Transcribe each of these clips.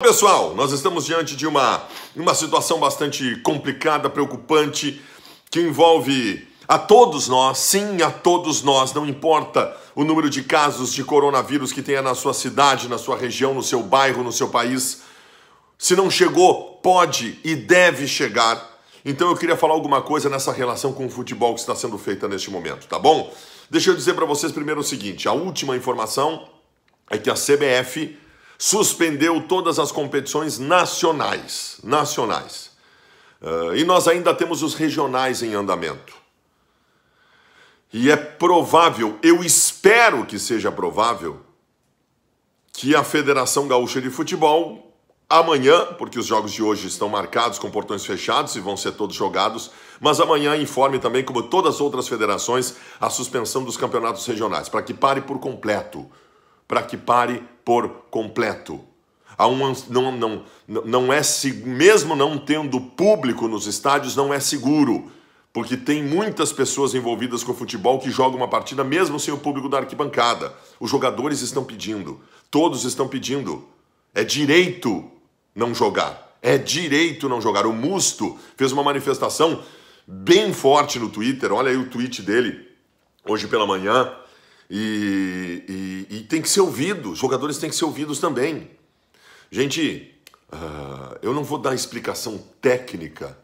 Pessoal, nós estamos diante de uma, uma situação bastante complicada, preocupante, que envolve a todos nós, sim, a todos nós, não importa o número de casos de coronavírus que tenha na sua cidade, na sua região, no seu bairro, no seu país. Se não chegou, pode e deve chegar. Então eu queria falar alguma coisa nessa relação com o futebol que está sendo feita neste momento, tá bom? Deixa eu dizer para vocês primeiro o seguinte: a última informação é que a CBF suspendeu todas as competições nacionais. Nacionais. Uh, e nós ainda temos os regionais em andamento. E é provável, eu espero que seja provável, que a Federação Gaúcha de Futebol, amanhã, porque os jogos de hoje estão marcados com portões fechados e vão ser todos jogados, mas amanhã informe também, como todas as outras federações, a suspensão dos campeonatos regionais, para que pare por completo, para que pare por completo. Há um, não, não, não é mesmo não tendo público nos estádios não é seguro, porque tem muitas pessoas envolvidas com o futebol que jogam uma partida mesmo sem o público da arquibancada. Os jogadores estão pedindo, todos estão pedindo. É direito não jogar. É direito não jogar. O Musto fez uma manifestação bem forte no Twitter. Olha aí o tweet dele hoje pela manhã e, e, e tem que ser ouvido, os jogadores têm que ser ouvidos também. Gente, uh, eu não vou dar explicação técnica,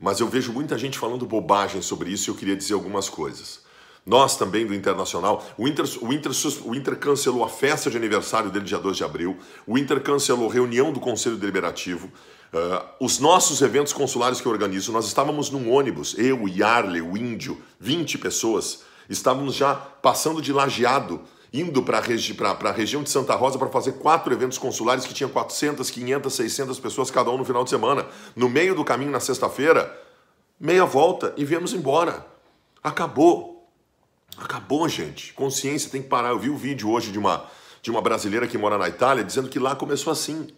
mas eu vejo muita gente falando bobagem sobre isso e eu queria dizer algumas coisas. Nós também do Internacional. O Inter, o, Inter, o Inter cancelou a festa de aniversário dele dia 2 de abril. O Inter cancelou reunião do Conselho Deliberativo. Uh, os nossos eventos consulares que eu organizo, nós estávamos num ônibus, eu, o Yarley, o Índio, 20 pessoas Estávamos já passando de lajeado, indo para regi a região de Santa Rosa para fazer quatro eventos consulares que tinha 400, 500, 600 pessoas cada um no final de semana. No meio do caminho, na sexta-feira, meia volta e viemos embora. Acabou. Acabou, gente. Consciência tem que parar. Eu vi o vídeo hoje de uma, de uma brasileira que mora na Itália dizendo que lá começou assim.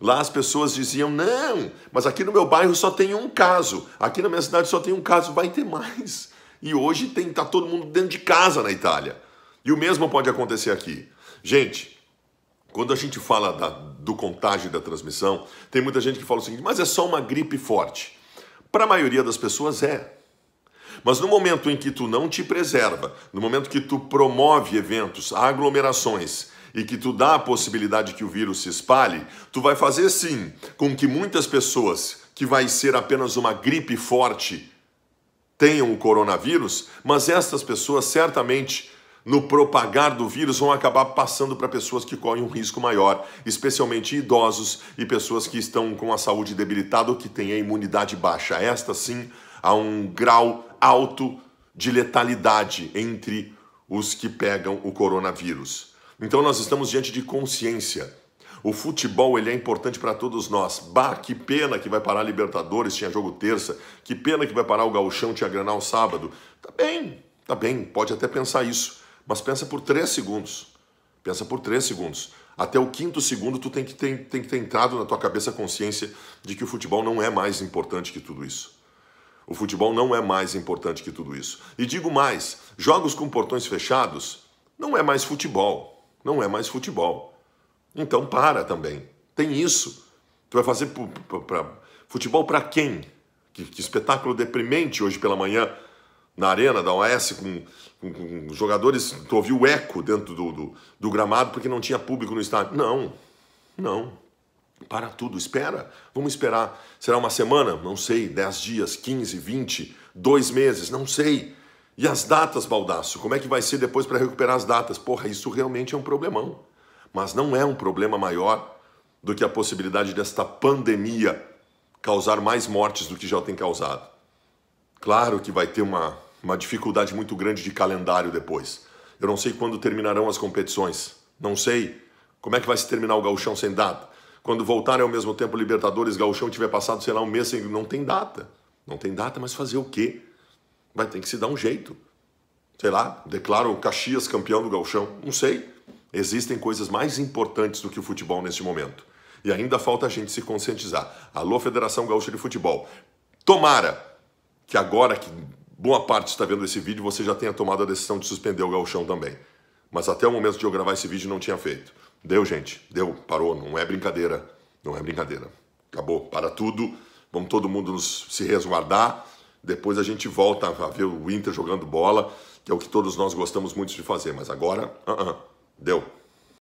Lá as pessoas diziam: não, mas aqui no meu bairro só tem um caso, aqui na minha cidade só tem um caso, vai ter mais e hoje tem tá todo mundo dentro de casa na Itália. E o mesmo pode acontecer aqui. Gente, quando a gente fala da, do contágio e da transmissão, tem muita gente que fala o seguinte: mas é só uma gripe forte. Para a maioria das pessoas é. Mas no momento em que tu não te preserva, no momento que tu promove eventos, aglomerações e que tu dá a possibilidade que o vírus se espalhe, tu vai fazer sim com que muitas pessoas que vai ser apenas uma gripe forte tenham o coronavírus, mas estas pessoas certamente no propagar do vírus vão acabar passando para pessoas que correm um risco maior, especialmente idosos e pessoas que estão com a saúde debilitada ou que têm a imunidade baixa. Esta sim há um grau alto de letalidade entre os que pegam o coronavírus. Então nós estamos diante de consciência. O futebol ele é importante para todos nós. Bah, que pena que vai parar a Libertadores, tinha jogo terça. Que pena que vai parar o Gauchão, tinha Granal sábado. Tá bem, tá bem, pode até pensar isso. Mas pensa por três segundos. Pensa por três segundos. Até o quinto segundo, tu tem que, ter, tem que ter entrado na tua cabeça a consciência de que o futebol não é mais importante que tudo isso. O futebol não é mais importante que tudo isso. E digo mais: jogos com portões fechados não é mais futebol. Não é mais futebol. Então para também. Tem isso. Tu vai fazer para futebol para quem? Que, que, espetáculo deprimente hoje pela manhã na arena da OAS com, com, com jogadores. Tu ouviu o eco dentro do, do, do gramado porque não tinha público no estádio. Não, não. Para tudo, espera. Vamos esperar. Será uma semana? Não sei. dez dias, quinze vinte dois meses? Não sei. E as datas, Baldaço? Como é que vai ser depois para recuperar as datas? Porra, isso realmente é um problemão mas não é um problema maior do que a possibilidade desta pandemia causar mais mortes do que já tem causado. Claro que vai ter uma, uma dificuldade muito grande de calendário depois. Eu não sei quando terminarão as competições. Não sei como é que vai se terminar o gauchão sem data. Quando voltarem ao mesmo tempo Libertadores, gauchão tiver passado, sei lá, um mês sem... Não tem data. Não tem data, mas fazer o quê? Vai ter que se dar um jeito. Sei lá, declaro Caxias campeão do gauchão. Não sei. Existem coisas mais importantes do que o futebol neste momento. E ainda falta a gente se conscientizar. Alô, Federação Gaúcha de Futebol. Tomara que agora que boa parte está vendo esse vídeo, você já tenha tomado a decisão de suspender o gauchão também. Mas até o momento de eu gravar esse vídeo não tinha feito. Deu, gente. Deu. Parou. Não é brincadeira. Não é brincadeira. Acabou. Para tudo. Vamos todo mundo nos, se resguardar. Depois a gente volta a ver o Inter jogando bola, que é o que todos nós gostamos muito de fazer. Mas agora, uh -uh. Deu.